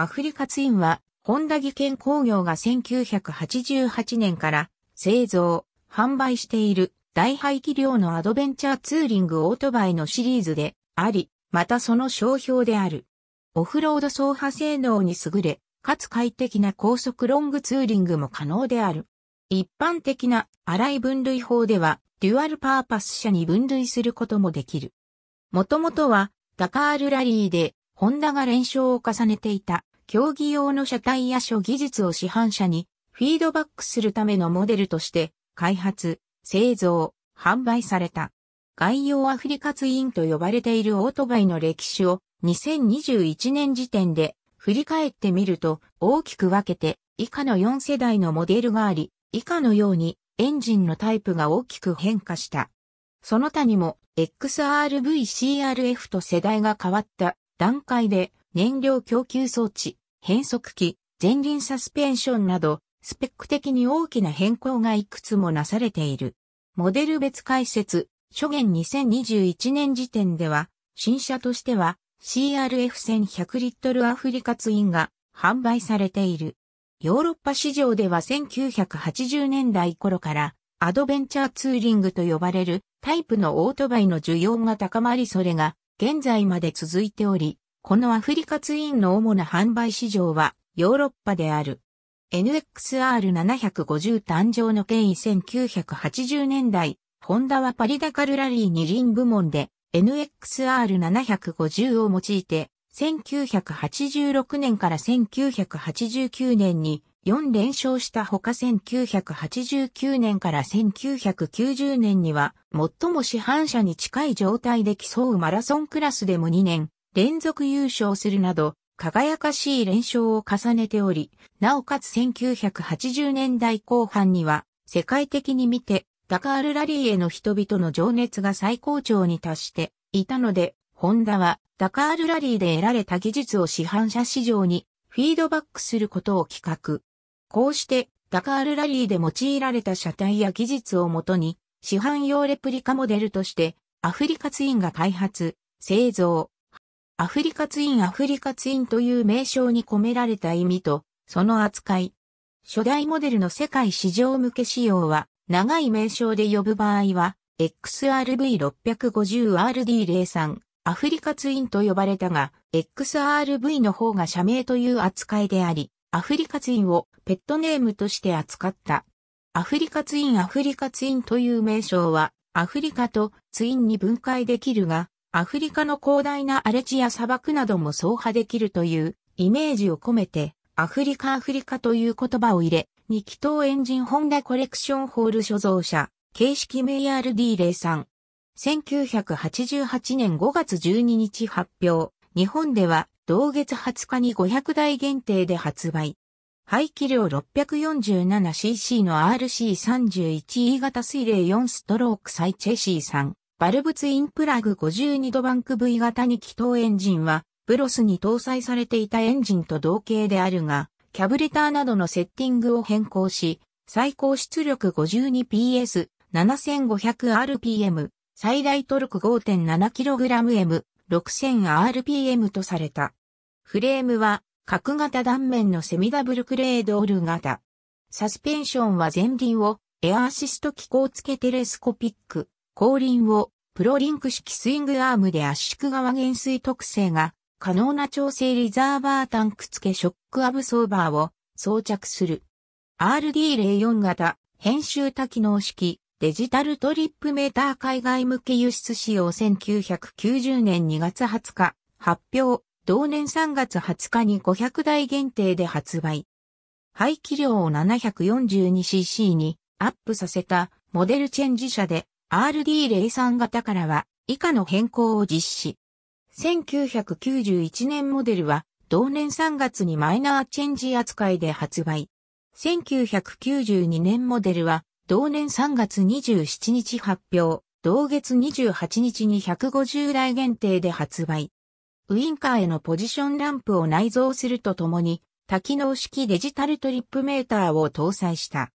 アフリカツインは、本田技研工業が1988年から製造、販売している大排気量のアドベンチャーツーリングオートバイのシリーズであり、またその商標である。オフロード走破性能に優れ、かつ快適な高速ロングツーリングも可能である。一般的な荒い分類法では、デュアルパーパス車に分類することもできる。もともとは、ダカールラリーでホンダが連勝を重ねていた、競技用の車体や諸技術を市販車にフィードバックするためのモデルとして開発、製造、販売された。概要アフリカツインと呼ばれているオートバイの歴史を2021年時点で振り返ってみると大きく分けて以下の4世代のモデルがあり、以下のようにエンジンのタイプが大きく変化した。その他にも XRV、CRF と世代が変わった段階で燃料供給装置、変速機、前輪サスペンションなど、スペック的に大きな変更がいくつもなされている。モデル別解説、初言2021年時点では、新車としては CRF1100 リットルアフリカツインが販売されている。ヨーロッパ市場では1980年代頃からアドベンチャーツーリングと呼ばれるタイプのオートバイの需要が高まりそれが現在まで続いており、このアフリカツインの主な販売市場はヨーロッパである。NXR750 誕生の経緯1980年代、ホンダはパリダカルラリー二輪部門で NXR750 を用いて1986年から1989年に4連勝したほか1989年から1990年には、最も市販車に近い状態で競うマラソンクラスでも2年、連続優勝するなど、輝かしい連勝を重ねており、なおかつ1980年代後半には、世界的に見て、ダカールラリーへの人々の情熱が最高潮に達していたので、ホンダはダカールラリーで得られた技術を市販車市場にフィードバックすることを企画。こうして、ダカールラリーで用いられた車体や技術をもとに、市販用レプリカモデルとして、アフリカツインが開発、製造。アフリカツインアフリカツインという名称に込められた意味と、その扱い。初代モデルの世界市場向け仕様は、長い名称で呼ぶ場合は、XRV650RD03 アフリカツインと呼ばれたが、XRV の方が社名という扱いであり、アフリカツインをペットネームとして扱った。アフリカツインアフリカツインという名称は、アフリカとツインに分解できるが、アフリカの広大な荒地や砂漠なども走破できるというイメージを込めて、アフリカアフリカという言葉を入れ、二気筒エンジンホンダコレクションホール所蔵者、形式名 RD03。1988年5月12日発表、日本では同月20日に500台限定で発売。排気量 647cc の RC31E 型水冷4ストロークサイチェシー3、バルブツインプラグ52度バンク V 型に気筒エンジンは、ブロスに搭載されていたエンジンと同型であるが、キャブレターなどのセッティングを変更し、最高出力 52PS、7500rpm、最大トルク 5.7kgm、6000rpm とされた。フレームは角型断面のセミダブルクレードール型。サスペンションは前輪をエアアシスト機構付けテレスコピック、後輪をプロリンク式スイングアームで圧縮側減衰特性が可能な調整リザーバータンク付けショックアブソーバーを装着する。RD04 型編集多機能式デジタルトリップメーター海外向け輸出仕様1990年2月20日発表同年3月20日に500台限定で発売。排気量を 742cc にアップさせたモデルチェンジ車で RD03 型からは以下の変更を実施。1991年モデルは同年3月にマイナーチェンジ扱いで発売。1992年モデルは同年3月27日発表、同月28日に150台限定で発売。ウインカーへのポジションランプを内蔵するとともに、多機能式デジタルトリップメーターを搭載した。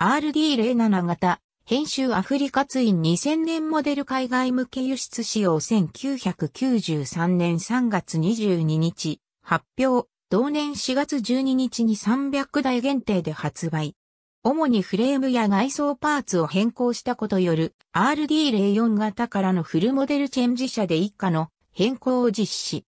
RD07 型、編集アフリカツイン2000年モデル海外向け輸出仕様1993年3月22日、発表、同年4月12日に300台限定で発売。主にフレームや外装パーツを変更したことよる RD04 型からのフルモデルチェンジ車で一家の変更を実施。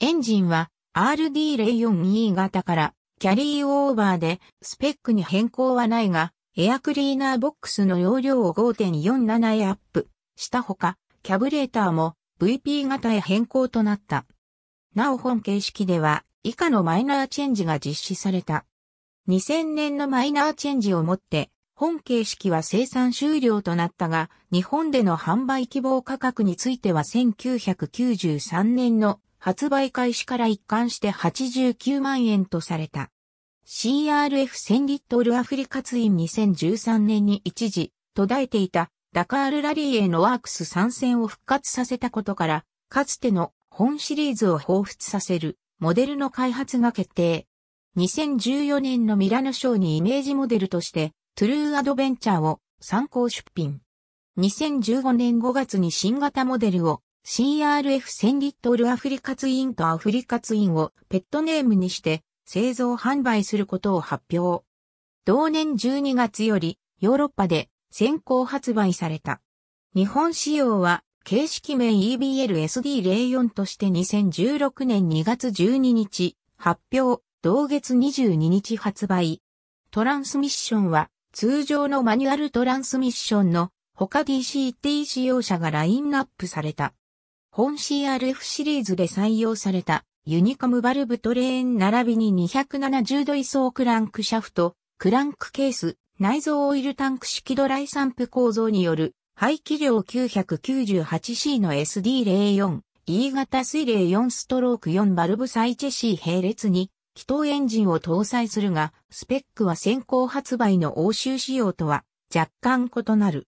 エンジンは RD04E 型からキャリーオーバーでスペックに変更はないが、エアクリーナーボックスの容量を5.47へアップしたほか、キャブレーターも VP 型へ変更となった。なお本形式では以下のマイナーチェンジが実施された。2000年のマイナーチェンジをもって本形式は生産終了となったが、日本での販売希望価格については1993年の発売開始から一貫して89万円とされた。CRF1000 リットルアフリカツイン2013年に一時途絶えていたダカールラリーへのワークス参戦を復活させたことから、かつての本シリーズを彷彿させるモデルの開発が決定。2014年のミラノショーにイメージモデルとしてトゥルーアドベンチャーを参考出品。2015年5月に新型モデルを CRF1000 リットルアフリカツインとアフリカツインをペットネームにして製造販売することを発表。同年12月よりヨーロッパで先行発売された。日本仕様は形式名 EBLSD04 として2016年2月12日発表、同月22日発売。トランスミッションは通常のマニュアルトランスミッションの他 DCT 使用者がラインナップされた。本 CRF シリーズで採用されたユニコムバルブトレーン並びに270度位相クランクシャフト、クランクケース、内蔵オイルタンク式ドライ散布構造による排気量 998C の SD04E 型水冷4ストローク4バルブサイチェシー並列に気筒エンジンを搭載するが、スペックは先行発売の欧州仕様とは若干異なる。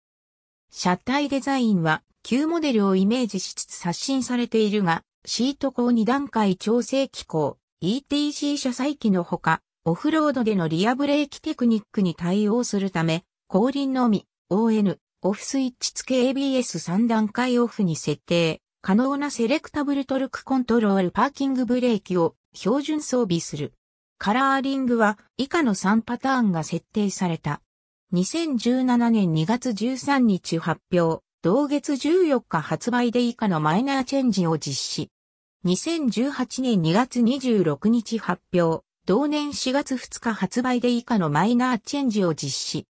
車体デザインは旧モデルをイメージしつつ刷新されているが、シート高2段階調整機構、ETC 車載機のほか、オフロードでのリアブレーキテクニックに対応するため、後輪のみ、ON、オフスイッチ付け ABS3 段階オフに設定、可能なセレクタブルトルクコントロールパーキングブレーキを標準装備する。カラーリングは以下の3パターンが設定された。2017年2月13日発表、同月14日発売で以下のマイナーチェンジを実施。2018年2月26日発表、同年4月2日発売で以下のマイナーチェンジを実施。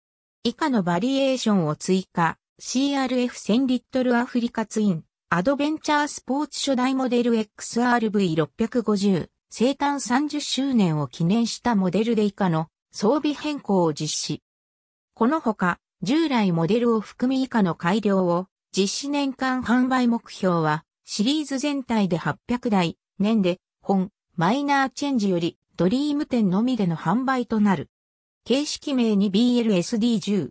以下のバリエーションを追加、CRF1000 リットルアフリカツイン、アドベンチャースポーツ初代モデル XRV650。生誕30周年を記念したモデルで以下の装備変更を実施。このほか、従来モデルを含み以下の改良を実施年間販売目標はシリーズ全体で800台、年で本、マイナーチェンジよりドリーム店のみでの販売となる。形式名に BLSD10。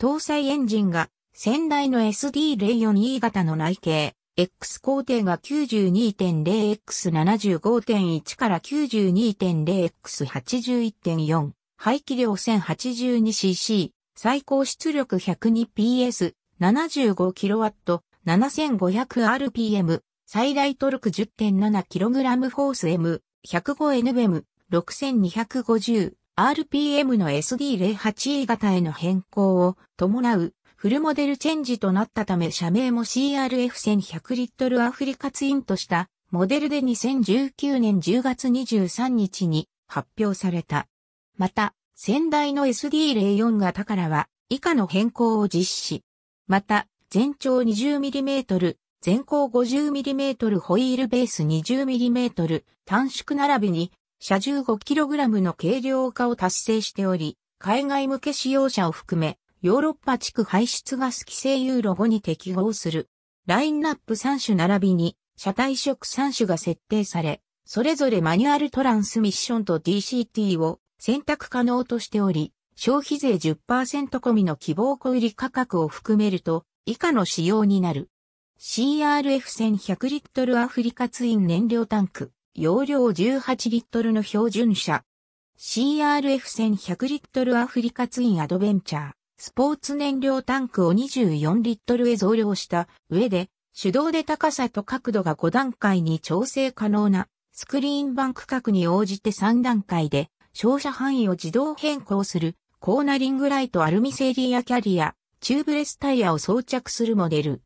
搭載エンジンが先代の SD04E 型の内径 X 工程が 92.0X75.1 から 92.0X81.4、排気量 1082cc、最高出力 102PS、75kW、7500rpm、最大トルク 10.7kg フォース M、105nbm、6250rpm の SD08E 型への変更を伴うフルモデルチェンジとなったため社名も CRF1100 リットルアフリカツインとしたモデルで2019年10月23日に発表された。また、先代の SD04 型からは以下の変更を実施。また、全長 20mm、全高 50mm ホイールベース 20mm 短縮並びに車 15kg の軽量化を達成しており、海外向け使用者を含め、ヨーロッパ地区排出ガス規制ユーロ5に適合する。ラインナップ3種並びに、車体色3種が設定され、それぞれマニュアルトランスミッションと DCT を選択可能としており、消費税10%込みの希望小売価格を含めると、以下の仕様になる。CRF1100 リットルアフリカツイン燃料タンク、容量18リットルの標準車。CRF1100 リットルアフリカツインアドベンチャー。スポーツ燃料タンクを24リットルへ増量した上で、手動で高さと角度が5段階に調整可能なスクリーンバンク角に応じて3段階で照射範囲を自動変更するコーナリングライトアルミセリアキャリア、チューブレスタイヤを装着するモデル。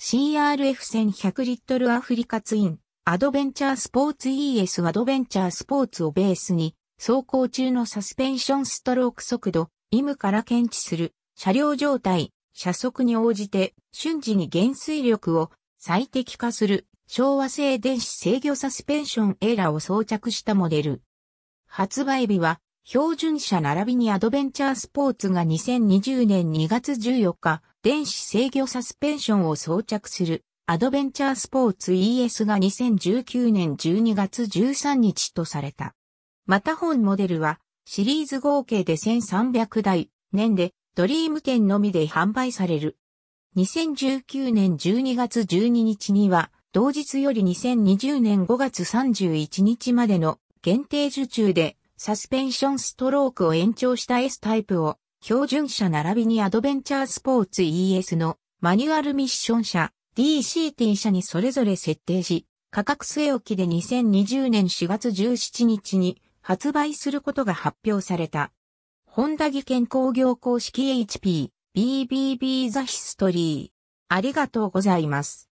CRF1100 リットルアフリカツイン、アドベンチャースポーツ ES アドベンチャースポーツをベースに、走行中のサスペンションストローク速度イムから検知する車両状態、車速に応じて瞬時に減衰力を最適化する昭和製電子制御サスペンションエラーを装着したモデル。発売日は標準車並びにアドベンチャースポーツが2020年2月14日、電子制御サスペンションを装着するアドベンチャースポーツ ES が2019年12月13日とされた。また本モデルはシリーズ合計で1300台、年で、ドリーム店のみで販売される。2019年12月12日には、同日より2020年5月31日までの限定受注で、サスペンションストロークを延長した S タイプを、標準車並びにアドベンチャースポーツ ES のマニュアルミッション車 DCT 車にそれぞれ設定し、価格据え置きで2020年4月17日に発売することが発表された。ホンダ技研工業公式 HP BBB ザヒストリー。ありがとうございます。